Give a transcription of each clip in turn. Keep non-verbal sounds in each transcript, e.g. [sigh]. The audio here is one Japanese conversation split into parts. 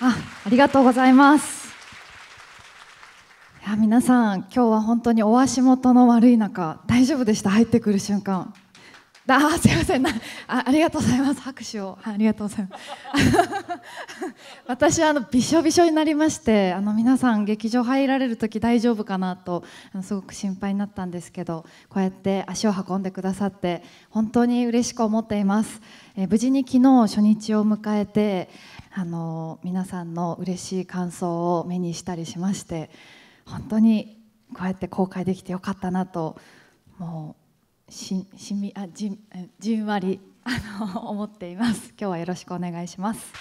あありがとうございますいや皆さん今日は本当にお足元の悪い中大丈夫でした入ってくる瞬間あすいませんなあありがとうございます拍手をありがとうございます私はあのびしょびしょになりましてあの皆さん劇場入られる時大丈夫かなとあのすごく心配になったんですけどこうやって足を運んでくださって本当に嬉しく思っています、え無事に昨日初日を迎えてあの皆さんの嬉しい感想を目にしたりしまして本当にこうやって公開できてよかったなともうししみあじじんわりあの思っています [laughs] 今日はよろしくお願いします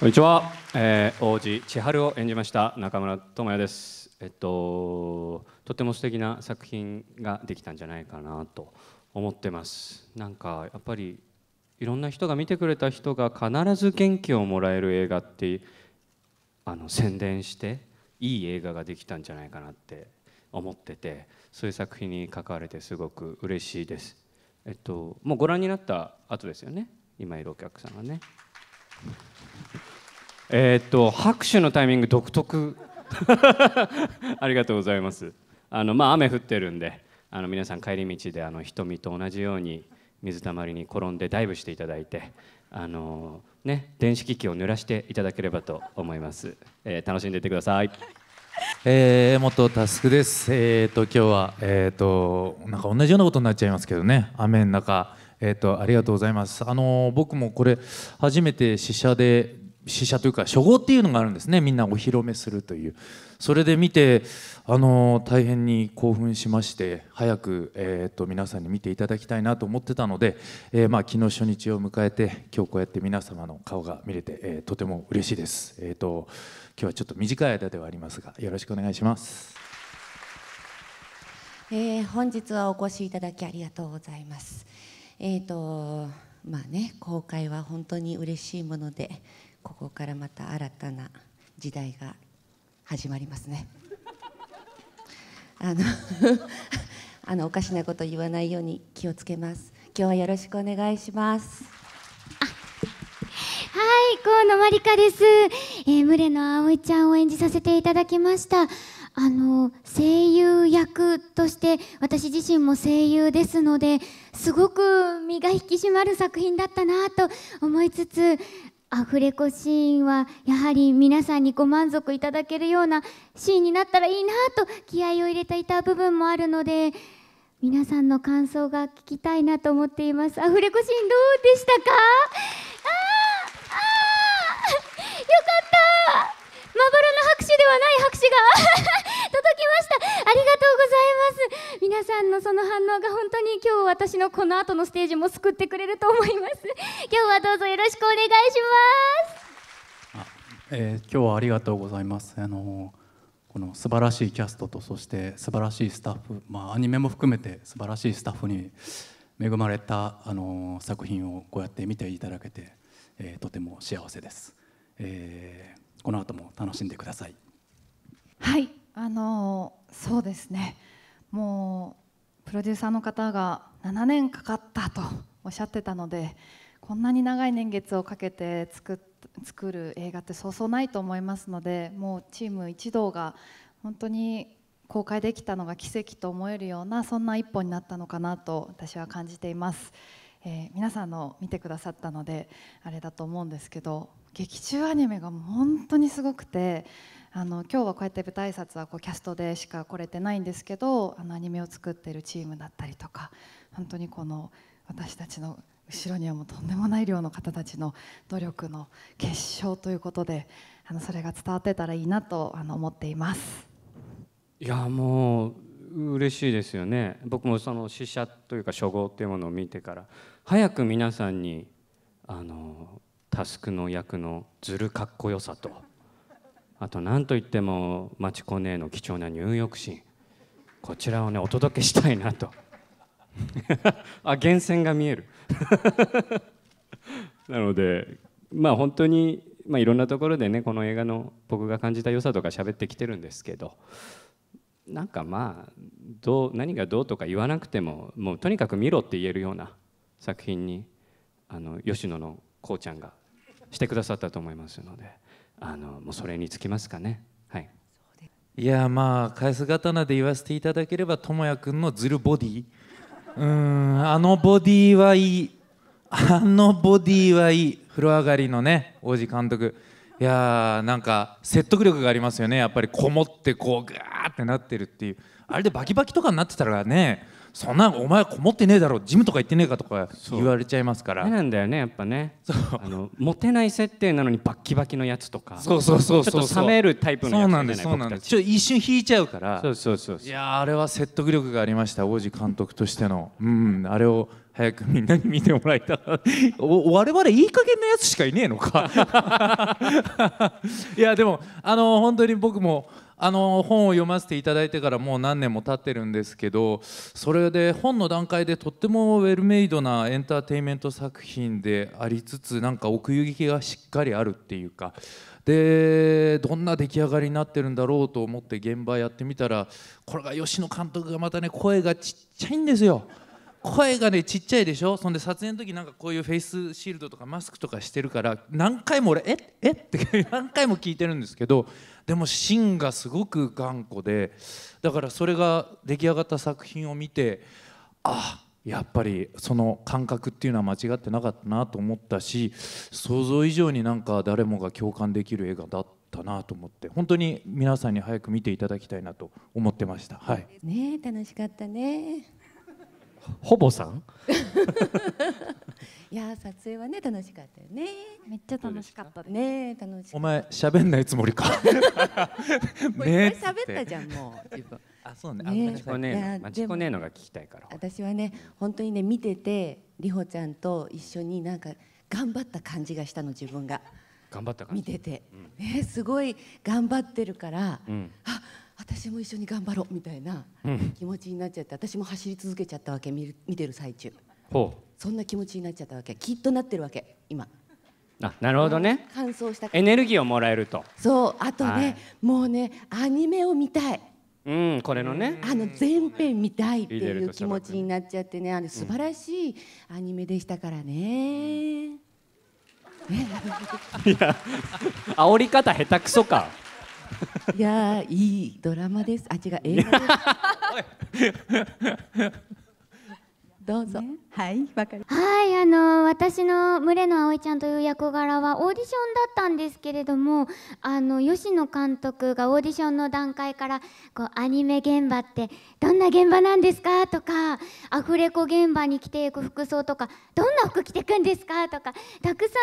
こんにちは、えー、王子千春を演じました中村智也ですえっととても素敵な作品ができたんじゃないかなと思ってますなんかやっぱりいろんな人が見てくれた人が必ず元気をもらえる映画ってあの宣伝していい映画ができたんじゃないかなって思っててそういう作品に関われてすごく嬉しいです。えっと、もうご覧になった後ですよね今いるお客さんがね。えっと拍手のタイミング独特 [laughs] ありがとうございます。あのまあ、雨降ってるんであの皆さん帰り道であの瞳と同じように。水たまりに転んでダイブしていただいてあのー、ね電子機器を濡らしていただければと思います、えー、楽しんでいってくださいえー、元タスクです。えっ、ー、と今日はえっ、ー、となんか同じようなことになっちゃいますけどね。雨の中えっ、ー、とありがとうございます。あの僕もこれ初めて試写で試写というか初号っていうのがあるんですねみんなお披露目するというそれで見て、あの大変に興奮しまして早く、えーと、皆さんに見ていただきたいなと思ってたので、えー、まあ、昨日初日を迎えて今日こうやって皆様の顔が見れて、えー、とても嬉しいです、えーと、今日はちょっと短い間ではありますがよろしくお願いします、えー、本日はお越しいただきありがとうございますえっ、とまあね公開は本当に嬉しいものでここからまた新たな時代が始まりますね。あの [laughs] あのおかしなこと言わないように気をつけます。今日はよろしくお願いします。はい、河野まりかです。えー、群れの葵ちゃんを演じさせていただきました。あの声優役として私自身も声優ですのですごく身が引き締まる作品だったなと思いつつアフレコシーンはやはり皆さんにご満足いただけるようなシーンになったらいいなと気合を入れていた部分もあるので皆さんの感想が聞きたいなと思っていますアフレコシーンどうでしたかああよかったまばらな拍手ではない拍手が届きましたありがとうございます皆さんのその反応が本当に今日私のこの後のステージも救ってくれると思います今日はどうぞよろしくお願いしますあ、えー、今日はありがとうございますあのこの素晴らしいキャストとそして素晴らしいスタッフ、まあ、アニメも含めて素晴らしいスタッフに恵まれたあの作品をこうやって見ていただけて、えー、とても幸せです、えー、この後も楽しんでくださいはいあのそうですねもうプロデューサーの方が7年かかったとおっしゃってたのでこんなに長い年月をかけて作作る映画ってそうそうないと思いますのでもうチーム一同が本当に公開できたのが奇跡と思えるようなそんな一歩になったのかなと私は感じています、えー、皆さんの見てくださったのであれだと思うんですけど劇中アニメが本当にすごくてあの今日はこうやって舞台挨拶はこうキャストでしか来れてないんですけどあのアニメを作ってるチームだったりとか本当にこの私たちの後ろにはもうとんでもない量の方たちの努力の結晶ということであのそれが伝わってたらいいなとあの思っていますいやもう嬉しいですよね僕もその試写というか初号っていうものを見てから早く皆さんにあのタスクの役のずるかっこよさと。あと何といっても町コネの貴重なニューヨークシーンこちらをねお届けしたいなと [laughs] あ源泉が見える [laughs] なのでまあ本当に、まあ、いろんなところでねこの映画の僕が感じた良さとか喋ってきてるんですけどなんかまあどう何がどうとか言わなくてももうとにかく見ろって言えるような作品にあの吉野のこうちゃんがしてくださったと思いますので。あのもうそれにつきますかね。はい、いやまあ返す刀で言わせていただければ智也君のズルボディうんあのボディはいいあのボディはいい風呂上がりのね王子監督いやーなんか説得力がありますよねやっぱりこもってこうガーってなってるっていうあれでバキバキとかになってたらねそんなお前こもってねえだろジムとか行ってねえかとか言われちゃいますからなんだよねやっぱねそうあのモテない設定なのにバッキバキのやつとかそうそうそうそう冷めるタイプのそうなんですそうなんですちょっと一瞬引いちゃうからそうそうそういやあれは説得力がありました王子監督としてのうんあれを早くみんなに見てもらいたい [laughs] 我々いい加減なやつしかいねえのか [laughs] いやでもあの本当に僕もあの本を読ませていただいてからもう何年も経ってるんですけどそれで本の段階でとってもウェルメイドなエンターテインメント作品でありつつなんか奥行きがしっかりあるっていうかでどんな出来上がりになってるんだろうと思って現場やってみたらこれが吉野監督がまたね声がちっちゃいんですよ。声がねちっちゃいでしょそんで撮影の時なんかこういうフェイスシールドとかマスクとかしてるから何回も俺「え [laughs] えっ?」て何回も聞いてるんですけどでも芯がすごく頑固でだからそれが出来上がった作品を見てあやっぱりその感覚っていうのは間違ってなかったなと思ったし想像以上になんか誰もが共感できる映画だったなと思って本当に皆さんに早く見ていただきたいなと思ってました。はい、ね楽しかったねほぼさん [laughs] いや撮影はね楽しかったよねめっちゃ楽しかったね楽しお前喋んないつもりか [laughs] ね喋ったじゃんもうあそうねねマチコね、ーマチコネのが聞きたいから私はね本当にね見ててりほちゃんと一緒になんか頑張った感じがしたの自分が頑張った感じ見てて、うん、ねすごい頑張ってるから、うん、あ私も一緒に頑張ろうみたいな気持ちになっちゃって、私も走り続けちゃったわけ見る見てる最中ほうそんな気持ちになっちゃったわけきっとなってるわけ今あなるほどね乾燥したエネルギーをもらえるとそうあとね、はい、もうねアニメを見たいうんこれのねあの全編見たいっていう気持ちになっちゃってねあの素晴らしいアニメでしたからね、うん、ねいや煽り方下手くそかいやいいドラマです。あ違う映画です。[laughs] どうぞ、ね、はいわかりはいあの私の群れの葵ちゃんという役柄はオーディションだったんですけれどもあの吉野監督がオーディションの段階からこうアニメ現場ってどんな現場なんですかとかアフレコ現場に着ていく服装とかどんな服着ていくんですかとかたくさんリサ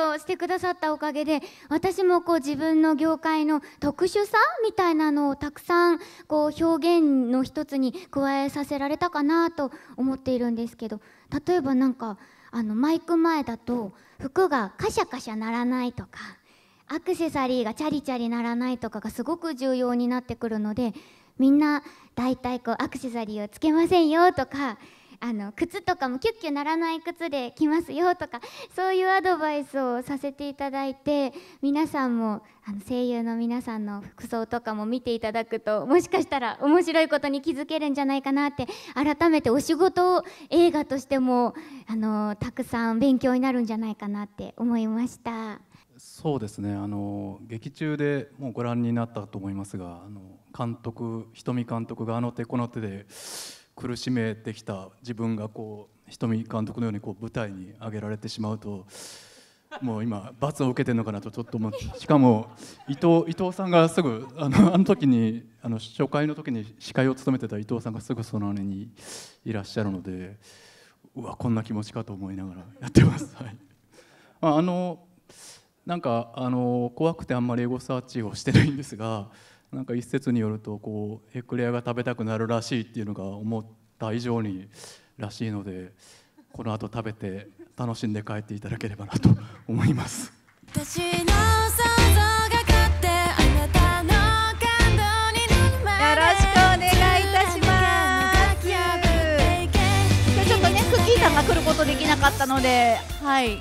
ーチをしてくださったおかげで私もこう自分の業界の特殊さみたいなのをたくさんこう表現の一つに加えさせられたかなと思ってっているんですけど例えばなんかあのマイク前だと服がカシャカシャならないとかアクセサリーがチャリチャリ鳴らないとかがすごく重要になってくるのでみんな大体こうアクセサリーをつけませんよとかあの靴とかもキュッキュならない靴で着ますよとかそういうアドバイスをさせていただいて皆さんもあの声優の皆さんの服装とかも見ていただくともしかしたら面白いことに気づけるんじゃないかなって改めてお仕事を映画としてもあのたくさん勉強になるんじゃないかなって思いました。そうですねあの劇中でもうご覧になったと思いますがあの監督瞳監督があの手この手で苦しめてきた自分がこう瞳監督のようにこう舞台に上げられてしまうともう今罰を受けてるのかなとちょっと思ってしかも伊藤伊藤さんがすぐあのあの時にあの初回の時に司会を務めてた伊藤さんがすぐその姉にいらっしゃるのでうわこんな気持ちかと思いながらやってます。はい、あのなんかあの怖くてあんまりエゴサーチをしてないんですがなんか一説によるとこうエクレアが食べたくなるらしいっていうのが思った以上にらしいのでこの後食べて楽しんで帰っていただければなと [laughs] 思います。私の想像が勝ってあなたの感動によろしくお願いいたします。ちょっとねクッキーさんが来ることできなかったので、はい、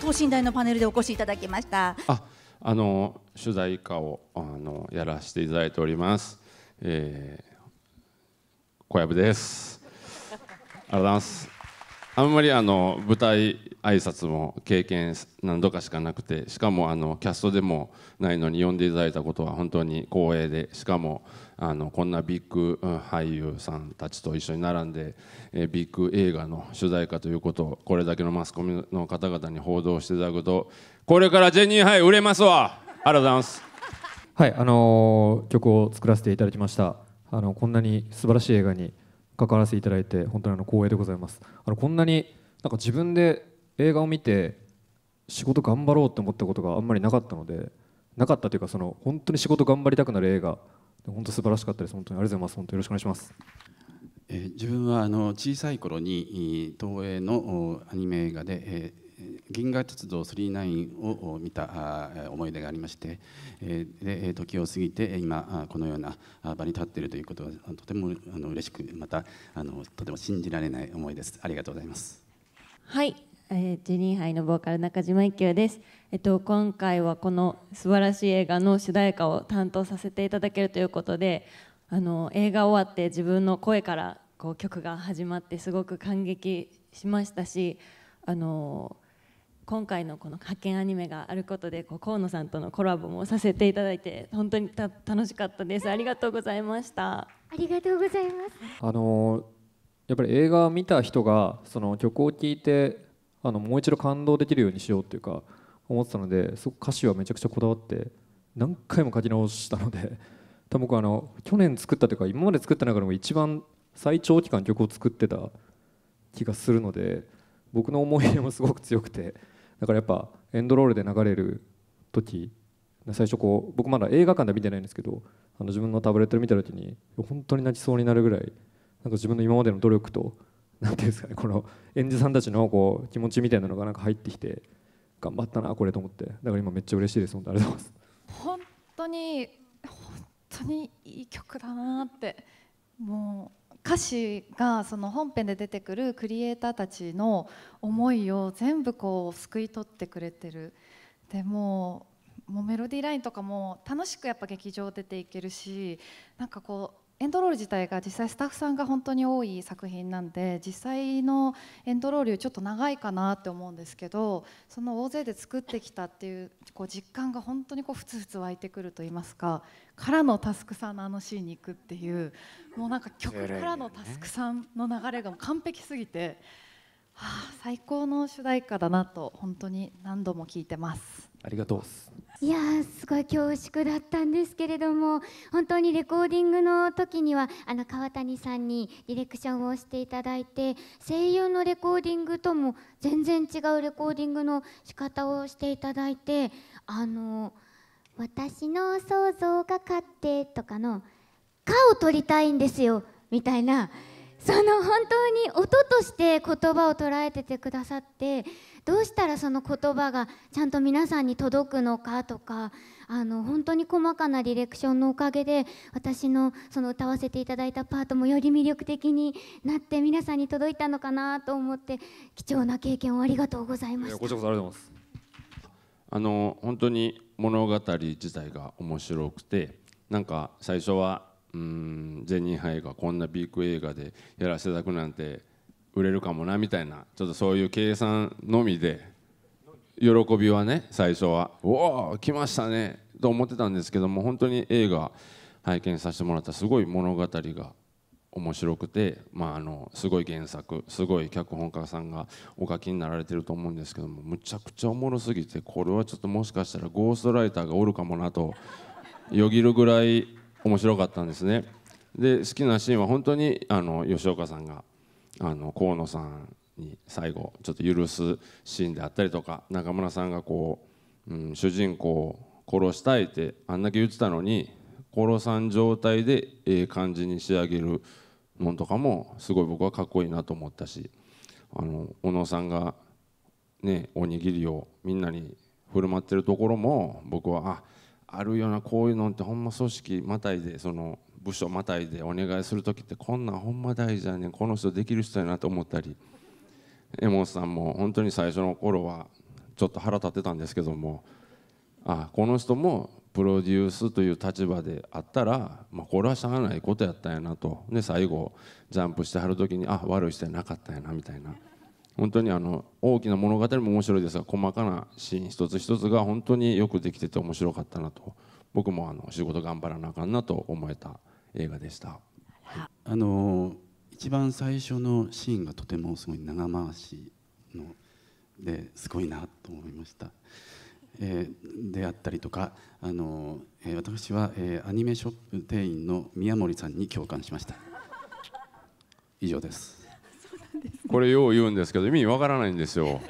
等身大のパネルでお越しいただきました。ああの取材以をあのやらせていただいております。えー、小籔です。ありがとうございます。あんまりあの舞台挨拶も経験何度かしかなくてしかもあのキャストでもないのに呼んでいただいたことは本当に光栄でしかもあのこんなビッグ俳優さんたちと一緒に並んで、えビッグ映画の主題歌ということをこれだけのマスコミの方々に報道していただくとこれからジェニーハイ売れますわありがとうございますはいあのー、曲を作らせていただきましたあのこんなに素晴らしい映画に関わらせていただいて本当にあの光栄でございますあのこんなになんか自分で映画を見て仕事頑張ろうって思ったことがあんまりなかったのでなかったというかその本当に仕事頑張りたくなる映画本当素晴らしかったです。本当にありがとうございます。本当よろしくお願いします。え自分はあの小さい頃に東映のアニメ映画で、え銀河鉄道39を見た思い出がありましてで時を過ぎて今このような場に立っているということはとてもあの嬉しくまたあのとても信じられない思いですありがとうございますはいえー、ジェニーハイのボーカル中島一休です、えっと、今回はこの素晴らしい映画の主題歌を担当させていただけるということであの映画終わって自分の声からこう曲が始まってすごく感激しましたしあの今回のこの派遣アニメがあることでこう河野さんとのコラボもさせていただいて本当にた楽しかったですありがとうございましたありがとうございますあのやっぱり映画を見た人がその曲を聴いてあのもう一度感動できるようにしようっていうか思ってたのですごく歌詞はめちゃくちゃこだわって何回も書き直したので多分僕あの去年作ったというか今まで作った中でも一番最長期間曲を作ってた気がするので僕の思い入れもすごく強くてだからやっぱエンドロールで流れる時最初こう僕まだ映画館で見てないんですけどあの自分のタブレットで見た時に本当に泣きそうになるぐらいなんか自分の今までの努力と何ていうんですかねこの演者さんたちのこう気持ちみたいなのがなんか入ってきて頑張ったなこれと思ってだから今めっちゃ嬉しいです本当ありがとうございます本当に本当にいい曲だなってもう歌詞がその本編で出てくるクリエイターたちの思いを全部こうすくい取ってくれてるでももうメロディーラインとかも楽しくやっぱ劇場出ていけるしなんかこうエンドロール自体が実際スタッフさんが本当に多い作品なんで実際のエンドロールちょっと長いかなって思うんですけどその大勢で作ってきたっていうこう実感が本当にこうふつふつ湧いてくると言いますかからのタスクさんのあのシーンに行くっていうもうなんか曲からのタスクさんの流れが完璧すぎて、はあ、最高の主題歌だなと本当に何度も聞いてます。ありがとういやすごい恐縮だったんですけれども本当にレコーディングの時にはあの川谷さんにディレクションをしていただいて声優のレコーディングとも全然違うレコーディングの仕方をしていただいてあの「私の想像が勝手」とかの「か」を取りたいんですよみたいなその本当に音として言葉を捉えててくださってどうしたらその言葉がちゃんと皆さんに届くのかとかあの本当に細かなディレクションのおかげで私のその歌わせていただいたパートもより魅力的になって皆さんに届いたのかなと思って貴重な経験をありがとうございました。こちらこそありがとうございますあの本当に物語自体が面白くてなんか最初はうん全人杯がこんなビッグ映画でやらせていただくなんて売れるかもなみたいなちょっとそういう計算のみで喜びはね最初は「おお来ましたね」と思ってたんですけども本当に映画拝見させてもらったすごい物語が面白くて、まあ、あのすごい原作すごい脚本家さんがお書きになられてると思うんですけどもむちゃくちゃおもろすぎてこれはちょっともしかしたらゴーストライターがおるかもなとよぎるぐらい面白かったんですね。で好きなシーンは本当にあの吉岡さんがあの河野さんに最後ちょっと許すシーンであったりとか中村さんがこう、うん、主人公を殺したいってあんだけ言ってたのに殺さん状態でええ感じに仕上げるのとかもすごい僕はかっこいいなと思ったしあの小野さんが、ね、おにぎりをみんなに振る舞ってるところも僕はああるようなこういうのってほんま組織またいでその部署またいでお願いする時ってこんなんほんま大事やねんこの人できる人やなと思ったり江本さんも本当に最初の頃はちょっと腹立ってたんですけどもあこの人もプロデュースという立場であったら、まあ、これはしゃあないことやったんやなとで最後ジャンプしてはる時にあ悪い人やなかったんやなみたいな本当にあの大きな物語も面白いですが細かなシーン一つ一つが本当によくできてて面白かったなと。僕もあの仕事頑張らなあかんなと思えた映画でした。はい、あの一番最初のシーンがとてもすごい長回しのですごいなと思いました。えー、であったりとかあの、えー、私は、えー、アニメショップ店員の宮森さんに共感しました。以上です。[laughs] ですね、これよう言うんですけど意味わからないんですよ。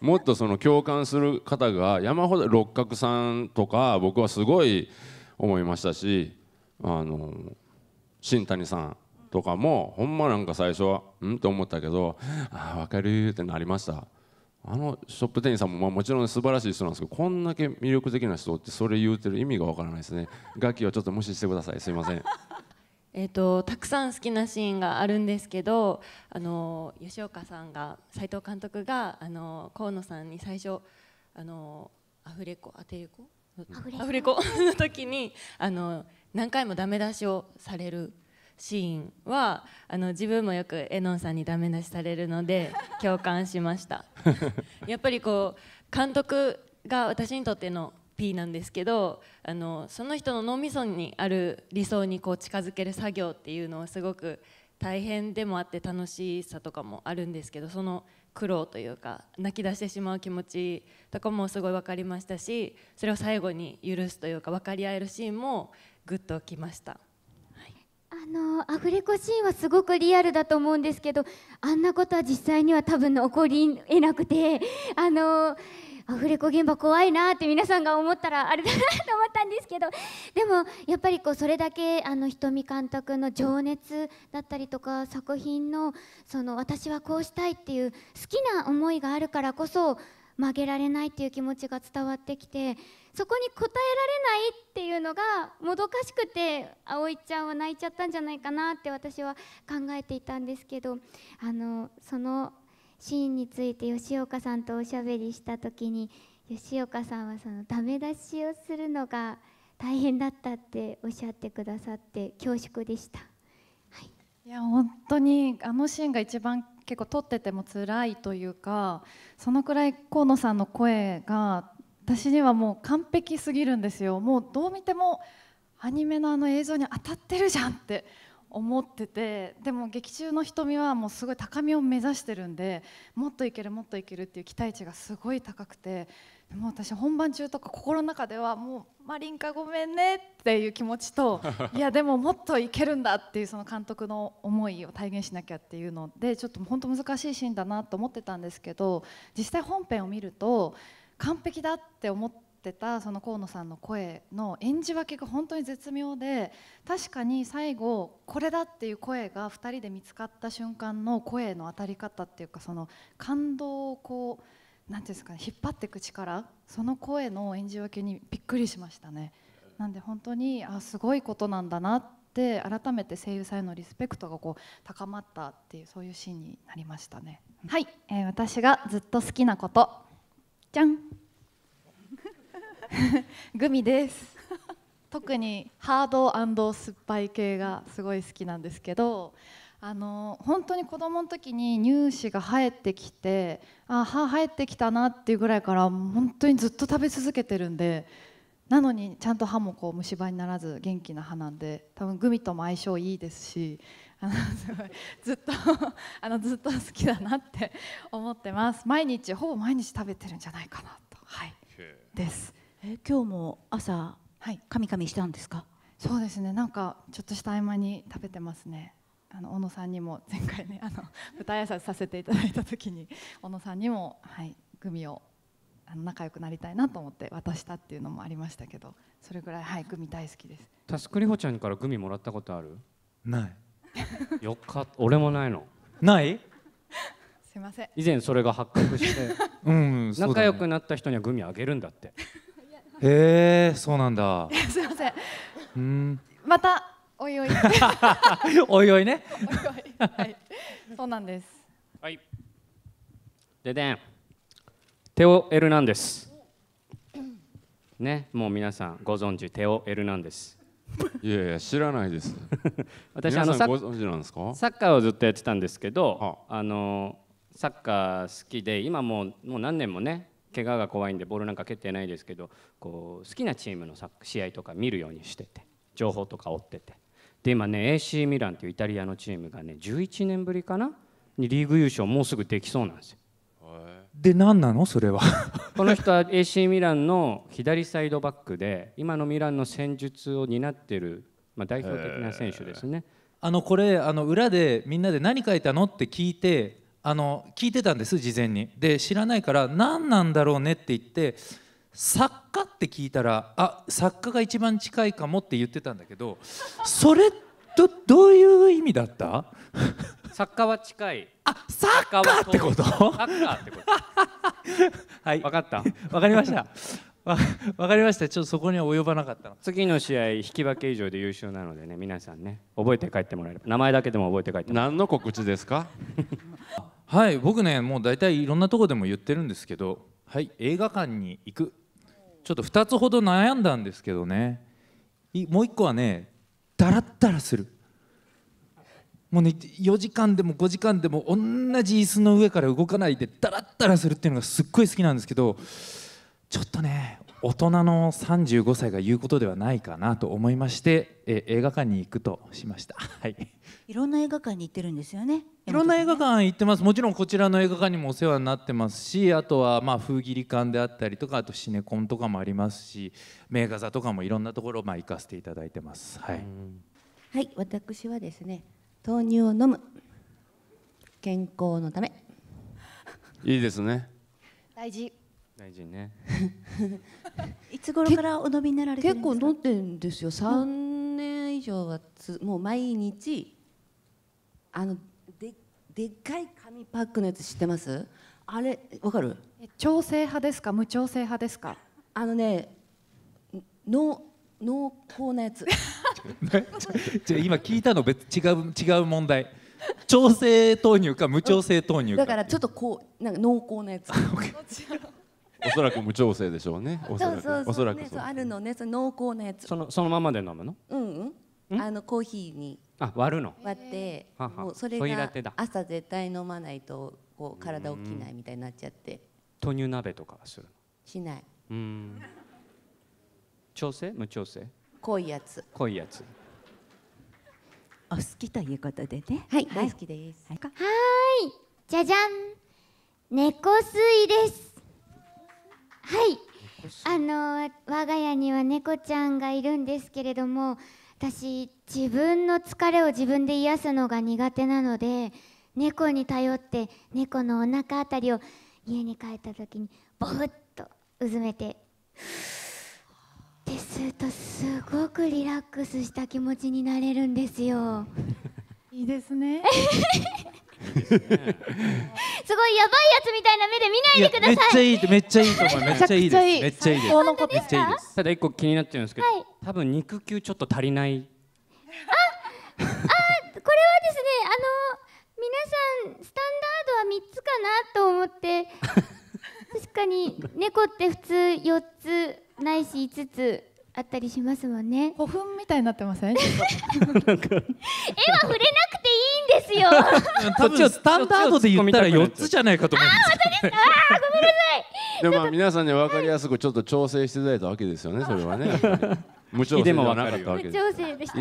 もっとその共感する方が山ほど六角さんとか僕はすごい思いましたしあの新谷さんとかもほんまなんか最初はうんと思ったけどああ分かるってなりましたあのショップ店員さんも、まあ、もちろん素晴らしい人なんですけどこんだけ魅力的な人ってそれ言うてる意味がわからないですねガキをちょっと無視してくださいすいませんえーと、たくさん好きなシーンがあるんですけどあの吉岡さんが斎藤監督があの河野さんに最初あのアフレコアテレコアフレコの [laughs] 時にあの何回もダメ出しをされるシーンはあの自分もよくエノンさんにダメ出しされるので共感しました [laughs] やっぱりこう監督が私にとっての P なんですけどあのその人の脳みそにある理想にこう近づける作業っていうのはすごく大変でもあって楽しさとかもあるんですけどその苦労というか泣き出してしまう気持ちとかもすごい分かりましたしそれを最後に許すというか分かり合えるシーンもグッときました。あのアフレコシーンはすごくリアルだと思うんですけどあんなことは実際には多分起こりえなくてあのアフレコ現場怖いなって皆さんが思ったらあれだなと思ったんですけどでもやっぱりこうそれだけあの瞳監督の情熱だったりとか作品のその私はこうしたいっていう好きな思いがあるからこそ曲げられないっていう気持ちが伝わってきてそこに応えられないっていうのがもどかしくて葵ちゃんは泣いちゃったんじゃないかなって私は考えていたんですけどあのそのシーンについて吉岡さんとおしゃべりした時に吉岡さんはそのダメ出しをするのが大変だったっておっしゃってくださって恐縮でした、はい、いや本当にあのシーンが一番結構撮ってても辛いというかそのくらい河野さんの声が私にはもう完璧すぎるんですよもうどう見てもアニメのあの映像に当たってるじゃんって思っててでも劇中の瞳はもうすごい高みを目指してるんでもっといけるもっといけるっていう期待値がすごい高くても私本番中とか心の中ではもうマリンカごめんねっていう気持ちと [laughs] いやでももっといけるんだっていうその監督の思いを体現しなきゃっていうのでちょっと本当難しいシーンだなと思ってたんですけど実際本編を見ると完璧だって思って。ってたその河野さんの声の演じ分けが本当に絶妙で確かに最後これだっていう声が2人で見つかった瞬間の声の当たり方っていうかその感動をこう何ていうんですかね引っ張っていく力その声の演じ分けにびっくりしましたね。なんで本当にあすごいことなんだなって改めて声優さんへのリスペクトがこう高まったっていうそういうシーンになりましたね。はい、えー、私がずっと好きなことじゃん [laughs] グミです [laughs] 特にハード酸っぱい系がすごい好きなんですけどあの本当に子供の時に乳歯が生えてきてあ歯生えてきたなっていうぐらいから本当にずっと食べ続けてるんでなのにちゃんと歯もこう虫歯にならず元気な歯なんで多分グミとも相性いいですしあのすごいずっと [laughs] あのずっと好きだなって思ってます毎日ほぼ毎日食べてるんじゃないかなとはいです。え今日も朝はいカミカミしたんですかそうですねなんかちょっとした合間に食べてますねあの小野さんにも [laughs] 前回ねあの舞台挨拶させていただいた時に小野さんにもはいグミをあの仲良くなりたいなと思って渡したっていうのもありましたけどそれぐらいはいグミ大好きですタスクリホちゃんからグミもらったことあるないよか俺もないのないすいません以前それが発覚してうんうだね仲良くなった人にはグミあげるんだってへえそうなんだ [laughs] すみませんうんまたおいおい [laughs] おいおいねおいおい、はい、そうなんですはいででんテオ・エルナンデスねもう皆さんご存知テオ・エルナンデスいやいや知らないです [laughs] 私あのサッカーをずっとやってたんですけど、あ、あのサッカー好きで今もうもう何年もね怪我が怖いんでボールなんか蹴ってないですけどこう好きなチームの試合とか見るようにしてて情報とか追っててで今ね AC ミランっていうイタリアのチームがね11年ぶりかなにリーグ優勝もうすぐできそうなんですよ。で何なのそれは [laughs] この人は AC ミランの左サイドバックで今のミランの戦術を担ってる、まあ、代表的な選手ですね。あのこれあの裏でみんなで何書いたのって聞いてあの聞いてたんです事前にで知らないから何なんだろうねって言って作家って聞いたらあ作家が一番近いかもって言ってたんだけどそれどどういう意味だった作家は近いあサッカーってことサッカーってこと [laughs] はい分かった分かりましたわかりましたちょっとそこには及ばなかったの次の試合引き分け以上で優勝なのでね皆さんね覚えて帰ってもらえる。名前だけでも覚えて帰ってもらえ何の告知ですか [laughs] はい僕ねもう大体いろんなとこでも言ってるんですけど、はい、映画館に行くちょっと2つほど悩んだんですけどねもう1個はねだらったらするもうね4時間でも5時間でも同じ椅子の上から動かないでだらったらするっていうのがすっごい好きなんですけどちょっとね大人の35歳が言うことではないかなと思いましてえ映画館に行くとしました、[laughs] はい、いろんな映画館に行ってるんですよねいろんな映画館行ってますもちろんこちらの映画館にもお世話になってますしあとはまあ風切り館であったりとかあとシネコンとかもありますし名画座とかもいろんなところまあ行かせていただいてます、はい、はい、私はですね豆乳を飲む健康のためいいですね大事大臣ねいつ頃からお飲みになられてるんですか結構飲んでんですよ三年以上はつもう毎日あのででっかい紙パックのやつ知ってますあれわかる調整派ですか無調整派ですかあのねの濃厚なやつ [laughs] じゃ今聞いたの別違う違う問題調整投入か無調整投入かだからちょっとこうなんか濃厚なやつ [laughs] おそらく無調整でしょうね。おそらく。そうそうそうおらくねそうあるのね、その濃厚なやつ。そのそのままで飲むの？うんうん。あのコーヒーにあ割るの。割って、もうそれが朝絶対飲まないとこう体起きないみたいになっちゃって豆乳鍋とかはするの。しないうん。調整？無調整？濃いやつ。濃いやつ。お好きということでね。はい、大好きです。はい。じゃじゃん猫吸いですはいあの我が家には猫ちゃんがいるんですけれども私自分の疲れを自分で癒すのが苦手なので猫に頼って猫のお腹あたりを家に帰った時にボフッとうずめてってするとすごくリラックスした気持ちになれるんですよ。[laughs] いいですね。[laughs] すごいやばいやつみたいな目で見ないでください。めっちゃいい、めっちゃいいと思います。めっちゃいいです。めっちゃいいです。めっちゃいいです。ただ一個気になってるんですけど、はい、多分肉球ちょっと足りない。あ、あ、これはですね、あの皆さんスタンダードは三つかなと思って、[laughs] 確かに猫って普通四つないし五つ。あったりしますもんね古墳みたいになってません [laughs] 絵は触れなくていいんですよ [laughs] 多分スタンダードで言ったら4つじゃないかと思うんですけど、ね、ああごめんなさい [laughs] でも皆さんにわかりやすくちょっと調整していただいたわけですよねそれはね無調整でもなかったわけです無調整でした、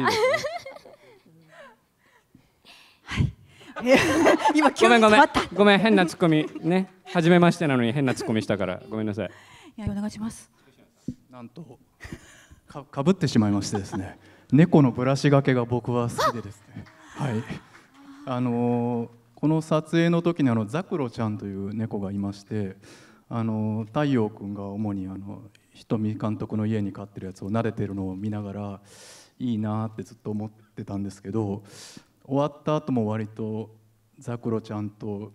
今急に止まったごめん変なツッコミね初めましてなのに変なツッコミしたからごめんなさいいやお願いしますなんとかかぶってしまいましてですね [laughs] 猫のブラシがけが僕は好きでですねはいあのー、この撮影の時にあのザクロちゃんという猫がいましてあの太陽君が主にあの瞳監督の家に飼ってるやつを慣れてるのを見ながらいいなってずっと思ってたんですけど終わった後も割とザクロちゃんと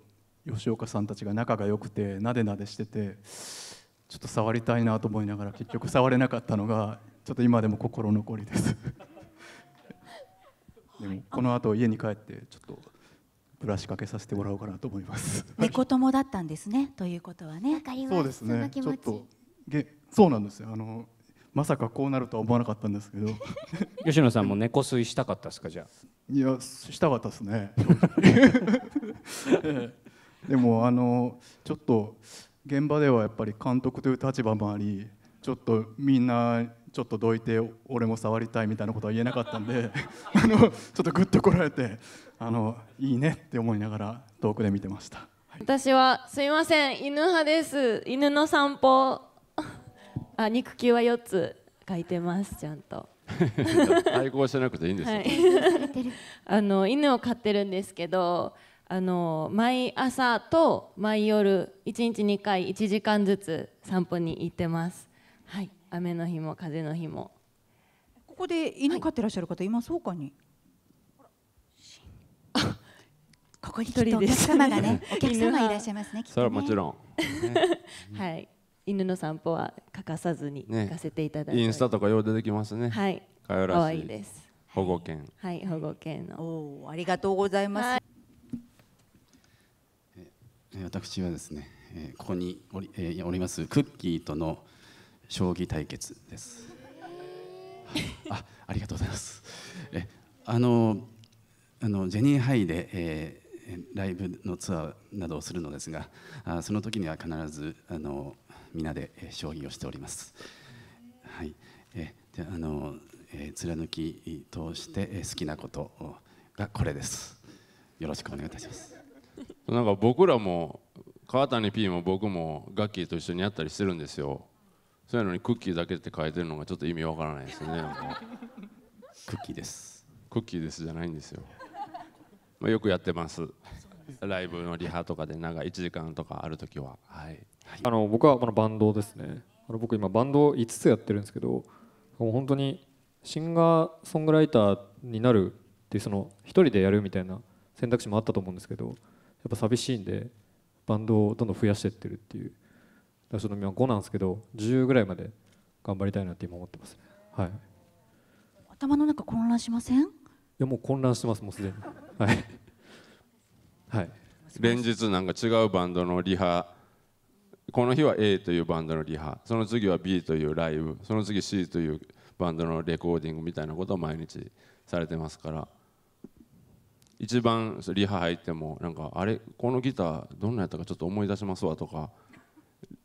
吉岡さんたちが仲が良くてなでなでしててちょっと触りたいなと思いながら結局触れなかったのがちょっと今でも心残りです [laughs] でもこの後家に帰ってちょっとブラシかけさせてもらおうかなと思います猫友だったんですねということはねそうですねちょっとげそうなんですよあのまさかこうなるとは思わなかったんですけど [laughs] 吉野さんも猫吸いしたかったですかじゃあいやしたかったですね [laughs] でもあのちょっと現場ではやっぱり監督という立場もありちょっとみんなちょっとどいて俺も触りたいみたいなことは言えなかったんで [laughs] あのちょっとぐっとこらえてあのいいねって思いながら遠くで見てました、はい、私はすいません犬派です犬の散歩あ肉球は4つ書いてますちゃんと対抗 [laughs] しなくていいんですよ、はい、[laughs] あの犬を飼ってるんですけどあの毎朝と毎夜1日2回1時間ずつ散歩に行ってます雨の日も風の日もここで犬飼ってらっしゃる方、はい、いますかにここにきっとお客様がね、お客様いらっしゃいますね。それはもちろん。[laughs] はい。犬の散歩は欠かさずに行かせていただいて、インスタとかよう出てきますね。はい。かよらしい。です。保護犬。はい、保護犬の。おお、ありがとうございます。え私はですね、ここにおり,、えおりますクッキーとの、将棋対決です。あ、ありがとうございます。え、あのあのジェニーハイで、えー、ライブのツアーなどをするのですが、あその時には必ずあの皆で、え将棋をしております。はい。え、じゃあの、えー、貫き通して、え好きなことがこれです。よろしくお願いいたします。なんか僕らも川谷 P も僕もガッキーと一緒にやったりしてるんですよ。そういうのにクッキーだけって書いてるのがちょっと意味わからないですねクッキーですクッキーですじゃないんですよ、まあ、よくやってますライブのリハとかでなんか1時間とかある時ははい、あの僕はこのバンドですねあの僕今バンド5つやってるんですけどもう本当にシンガーソングライターになるっていうその1人でやるみたいな選択肢もあったと思うんですけどやっぱ寂しいんでバンドをどんどん増やしてってるっていうその今5なんですけど10ぐらいまで頑張りたいなって今思ってます、ね、はい頭の中混乱しませんいやもう混乱してますもうすでにはい、はい、連日なんか違うバンドのリハこの日は A というバンドのリハその次は B というライブその次 C というバンドのレコーディングみたいなことを毎日されてますから一番リハ入ってもなんかあれこのギターどんなやったかちょっと思い出しますわとか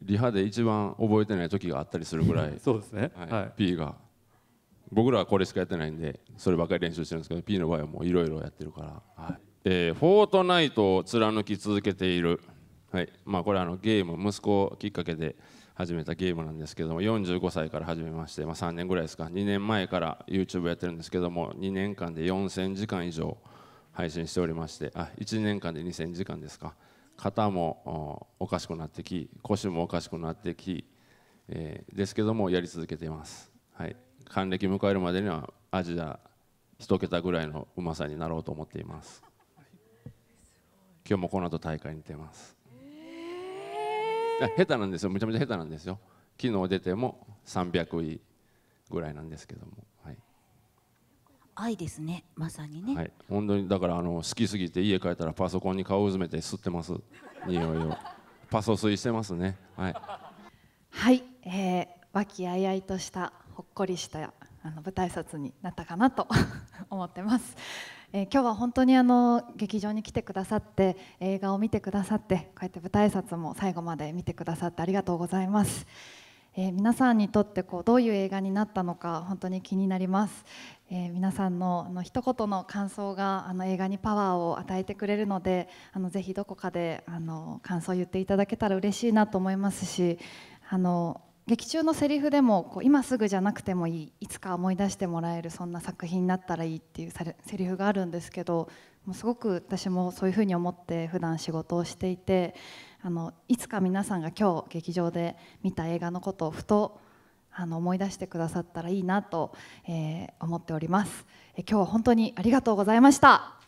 リハで一番覚えてない時があったりするぐらい [laughs] そうですね、はいはい、P が僕らはこれしかやってないんでそればかり練習してるんですけど P の場合はもういろいろやってるから、はいえー、フォートナイトを貫き続けている、はいまあ、これあのゲーム息子をきっかけで始めたゲームなんですけども45歳から始めまして、まあ、3年ぐらいですか2年前から YouTube やってるんですけども2年間で4000時間以上配信しておりましてあ1年間で2000時間ですか。肩もおかしくなってき腰もおかしくなってき、えー、ですけどもやり続けています、はい、還暦迎えるまでにはアジア一桁ぐらいのうまさになろうと思っています、今日もこの後大会に出ます、えー、下手なんですよめちゃめちゃ下手なんですよ昨日出ても300位ぐらいなんですけども愛ですねまさにね、はい、本当にだからあの好きすぎて家帰ったらパソコンに顔をうずめて吸ってます匂いをパソ吸いしてますねはい、はいえー、和気あいあいとしたほっこりしたあの舞台拶になったかなと [laughs] 思ってます、えー、今日は本当にあの劇場に来てくださって映画を見てくださってこうやって舞台拶も最後まで見てくださってありがとうございますえー、皆さんにとってこうどういう映画になったのか本当に気になります、えー、皆さんのあの一言の感想があの映画にパワーを与えてくれるのであのぜひどこかであの感想を言っていただけたら嬉しいなと思いますしあの劇中のセリフでもこう今すぐじゃなくてもいいいつか思い出してもらえるそんな作品になったらいいっていうセリフがあるんですけどもうすごく私もそういうふうに思って普段仕事をしていてあのいつか皆さんが今日劇場で見た映画のことをふとあの思い出してくださったらいいなと、えー、思っております、え今日は本当にありがとうございました